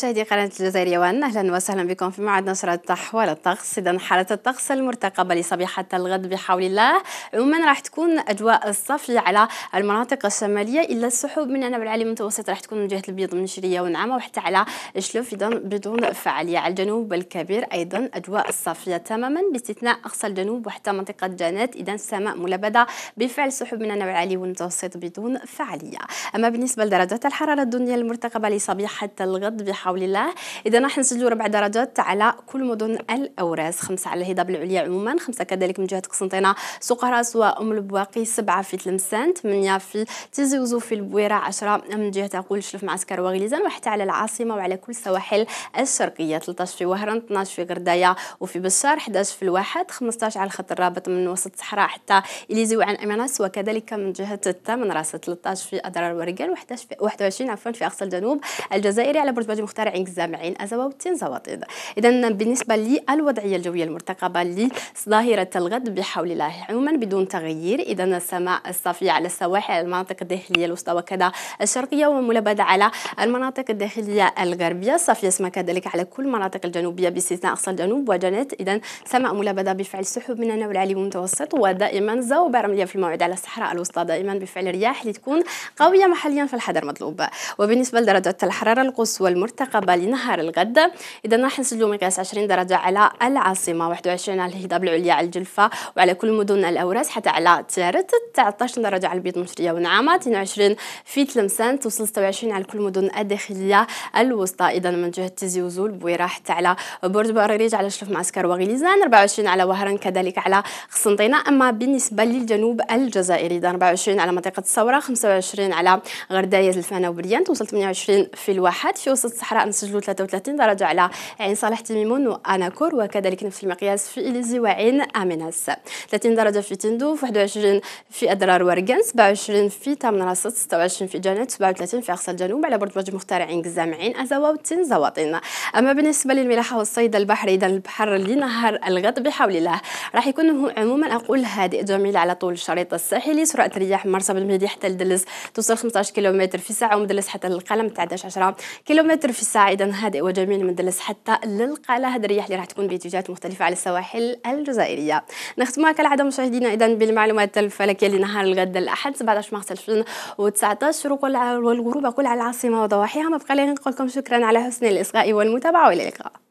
مشاهدي قناة الجزائرية وان أهلا وسهلا بكم في موعد نشرة أحوال الطقس إذا حالة الطقس المرتقبة لصبيحة الغد بحول الله عموما راح تكون أجواء الصفل على المناطق الشمالية إلا السحب من أنا العالي المتوسط راح تكون من جهة البيض شرية ونعمة وحتى على شلوف إذا بدون فعالية على الجنوب الكبير أيضا أجواء صافية تماما باستثناء أقصى الجنوب وحتى منطقة جانات إذا السماء ملبدة بفعل سحب من أنا العالي والمتوسط بدون فعالية أما بالنسبة لدرجات الحرارة الدنيا المرتقبة لصبيحة الغد بحول حول الله اذا راح نسجلوا ربع درجات على كل مدن الاوراس خمسه على الهضاب العليا عموما خمسه كذلك من جهه قسنطينه سوق راس وام البواقي سبعه في تلمسان ثمانيه في تيزي وزو في البويره عشره من جهه عقول شلف معسكر وغليزان وحتى على العاصمه وعلى كل سواحل الشرقيه 13 في وهران 12 في غردايه وفي بشار 11 في الواحد 15 على الخط الرابط من وسط الصحراء حتى اليزي وعن اميناس وكذلك من جهه الثامن راس 13 في ادرار ورجال و21 عفوا في اقصى الجنوب الجزائري على برج باجي مختلف مخترعين جامعين أزواوتين زواطيدا إذا بالنسبة للوضعية الجوية المرتقبة لظاهرة الغد بحول الله عموما بدون تغيير إذا السماء الصافية على السواحل المناطق الداخلية الوسطى وكذا الشرقية وملبدة على المناطق الداخلية الغربية صافية سما كذلك على كل المناطق الجنوبية باستثناء أقصى الجنوب وجنات إذا سماء ملبدة بفعل سحب من النوع العالي والمتوسط ودائما زو رملية في الموعد على الصحراء الوسطى دائما بفعل رياح لتكون قوية محليا الحذر مطلوب وبالنسبة لدرجة الحرارة القصوى المرتفعة المرتقبة لنهار الغد إذا راح نسجلوا مقياس 20 درجة على العاصمة 21 على الهضاب العليا على الجلفة وعلى كل مدن الأوراس حتى على تارت 19 درجة على البيض مشرية ونعامة 22 في تلمسان توصل 26 على كل مدن الداخلية الوسطى إذا من جهة تيزي وزول بويرة حتى على برج بارريج على شلف معسكر وغليزان 24 على وهران كذلك على قسنطينة أما بالنسبة للجنوب الجزائري إذا 24 على منطقة الثورة 25 على غرداية الفانا وبريان توصل 28 في الواحد في وسط الصحراء نسجلوا 33 درجة على عين صالح تيميمون وأناكور وكذلك نفس المقياس في إليزي وعين أميناس 30 درجة في تندوف 21 في أدرار ورقان 27 في تامن راسط 26 في جانت 37 في أقصى الجنوب على برج برج مختار عين قزام عين أزوا وتين زواطين أما بالنسبة للملاحة والصيد البحري إذا البحر لنهر الغد بحول الله راح يكون عموما أقول هادئ جميل على طول الشريط الساحلي سرعة رياح مرسى بالميدي حتى لدلس توصل 15 كيلومتر في ساعة ومدلس حتى القلم 19 10 كيلومتر في في ساعدا هادئ وجميل من دلس حتى للقلعة هاد الرياح اللي راح تكون باتجاهات مختلفة على السواحل الجزائرية نختمها كالعادة مشاهدينا إذا بالمعلومات الفلكية لنهار الغد الأحد 17 مارس 2019 والغروب اقول على العاصمة وضواحيها ما بقى لي نقول لكم شكرا على حسن الإصغاء والمتابعة والى اللقاء